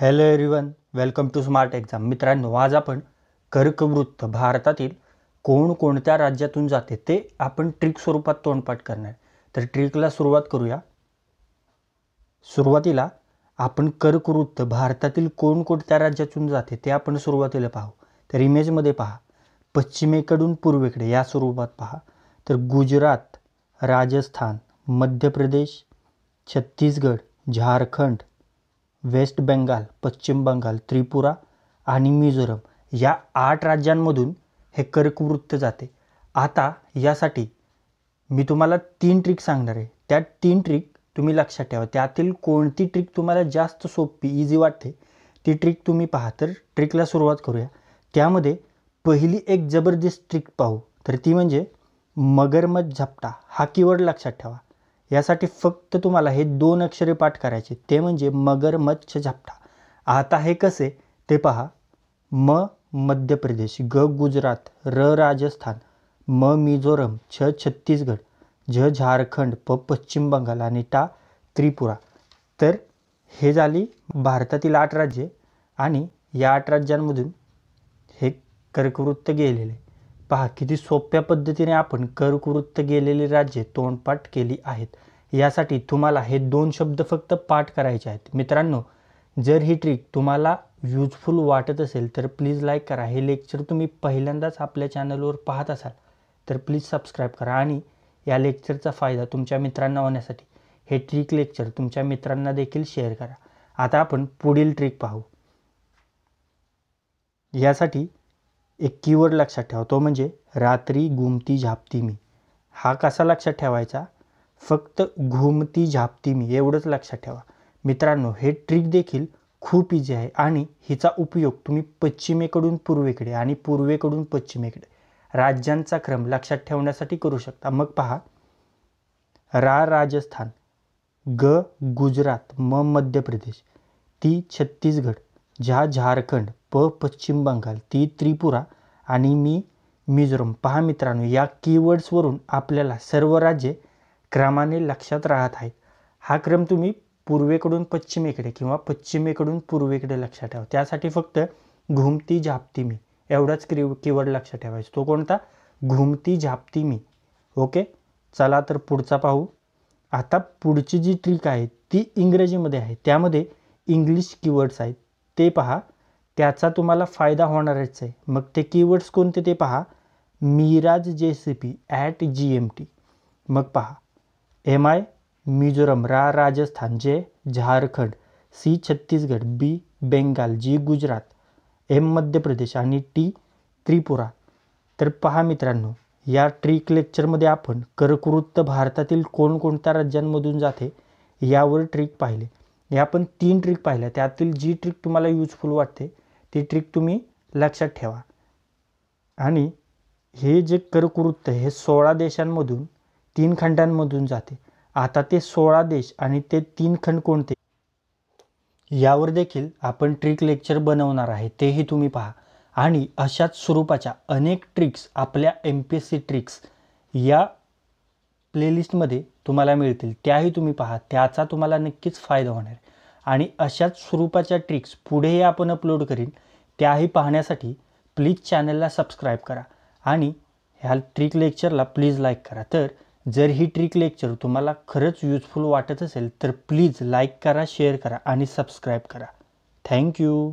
hello everyone welcome to smart exam मित्रांनो आज आपण कर्कवृत्त भारतातील कोण कोणत्या राज्यातून जाते ते आपण ट्रिक स्वरूपात तोंडपाठ करणार तर ट्रिकला सुरुवात करूया सुरुवातीला आपण कर्कवृत्त भारतातील कोण कोणत्या राज्यातून जाते ते आपण सुरुवातीला पाहू तर इमेजमध्ये पहा पश्चिमेकडून पूर्वेकडे या स्वरूपात पहा तर गुजरात राजस्थान मध्य प्रदेश छत्तीसगड झारखंड वेस्ट बेंगाल पश्चिम बंगाल त्रिपुरा आणि मिझोरम या आठ राज्यांमधून हे कर्कवृत्त जाते आता यासाठी मी तुम्हाला तीन ट्रिक सांगणार आहे त्या तीन ट्रिक तुम्ही लक्षात ठेवा त्यातील कोणती ट्रिक तुम्हाला जास्त सोपी इझी वाटते ती ट्रिक तुम्ही पहा तर ट्रिकला सुरुवात करूया त्यामध्ये पहिली एक जबरदस्त ट्रिक पाहू तर ती म्हणजे मगरमच्छ झपटा हा कीवर्ड लक्षात ठेवा यासाठी फक्त तुम्हाला हे दोन अक्षरे पाठ करायचे ते म्हणजे मगर मच्छ झापटा आता हे कसे ते पहा म मध्य प्रदेश ग गुजरात र राजस्थान म मिझोरम छ छत्तीसगड झ झारखंड प पश्चिम बंगाल आणि टा त्रिपुरा तर हे झाली भारतातील आठ राज्ये आणि या आठ राज्यांमधून हे कर्कवृत्त गेलेले पहा किती सोप्या पद्धतीने आपण कर्कवृत्त गेलेली राज्ये तोंडपाठ केली आहेत यासाठी तुम्हाला हे दोन शब्द फक्त पाठ करायचे आहेत मित्रांनो जर ही ट्रिक तुम्हाला युजफुल वाटत असेल तर प्लीज लाईक करा हे लेक्चर तुम्ही पहिल्यांदाच आपल्या चॅनलवर पाहत असाल तर प्लीज सबस्क्राईब करा आणि या लेक्चरचा फायदा तुमच्या मित्रांना होण्यासाठी हे ट्रिक लेक्चर तुमच्या मित्रांना देखील शेअर करा आता आपण पुढील ट्रिक पाहू यासाठी एक कीवर्ड लक्षात ठेवा तो म्हणजे रात्री घुमती झापती मी हा कसा लक्षात ठेवायचा फक्त घुमती झापती मी एवढंच लक्षात ठेवा मित्रांनो हे ट्रिक देखील खूप इझी आहे आणि हिचा उपयोग तुम्ही पश्चिमेकडून पूर्वेकडे आणि पूर्वेकडून पश्चिमेकडे राज्यांचा क्रम लक्षात ठेवण्यासाठी करू शकता मग पहा रा राजस्थान ग गुजरात म मध्य प्रदेश ती छत्तीसगड ज्या झारखंड प पश्चिम बंगाल ती त्रिपुरा आणि मी मिझोरम पहा मित्रांनो या कीवर्ड्सवरून आपल्याला सर्व राज्ये क्रमाने लक्षात राहत आहेत हा क्रम तुम्ही पूर्वेकडून पश्चिमेकडे किंवा पश्चिमेकडून पूर्वेकडे लक्षात ठेवा त्यासाठी फक्त घुमती झापती मी एवढाच क्री कीवर्ड लक्षात ठेवायचा तो कोणता घुमती झापती मी ओके चला तर पुढचा पाहू आता पुढची जी ट्रिक आहे ती इंग्रजीमध्ये आहे त्यामध्ये इंग्लिश कीवर्ड्स आहेत ते पहा त्याचा तुम्हाला फायदा होणारच आहे मग ते कीवर्ड्स कोणते ते पहा Miraj J C P at G M T मग पहा एम आय मिझोरम रा Rajasthan J Jharkhand C Chhattisgarh B Bengal G Gujarat M Madhya Pradesh आणि टी त्रिपुरा तर पहा मित्रांनो या ट्रिक लेक्चरमध्ये आपण कर्कवृत्त भारतातील कोणकोणत्या राज्यांमधून जाते यावर ट्रिक पाहिले ह्या आपण तीन ट्रिक पाहिल्या त्यातील जी ट्रिक तुम्हाला यूजफुल वाटते ती ट्रिक तुम्ही लक्षात ठेवा आणि हे जे कर्कवृत्त हे सोळा देशांमधून तीन खंडांमधून जाते आता ते सोळा देश आणि ते तीन खंड कोणते यावर देखील आपण ट्रिक लेक्चर बनवणार आहे तेही तुम्ही पहा आणि अशाच स्वरूपाच्या अनेक ट्रिक्स आपल्या M P S C tricks या प्लेलिस्टमध्ये तुम्हाला मिळतील त्याही तुम्ही पहा त्याचा तुम्हाला नक्कीच फायदा होणार आणि अशाच स्वरूपाच्या ट्रिक्स पुढेही आपण अपलोड करीन त्याही पाहण्यासाठी प्लीज चॅनलला सबस्क्राईब करा आणि ह्या ट्रिक लेक्चरला प्लीज लाईक करा तर जर ही ट्रिक लेक्चर तुम्हाला खरंच युजफुल वाटत असेल तर प्लीज लाईक करा शेअर करा आणि सबस्क्राईब करा थँक्यू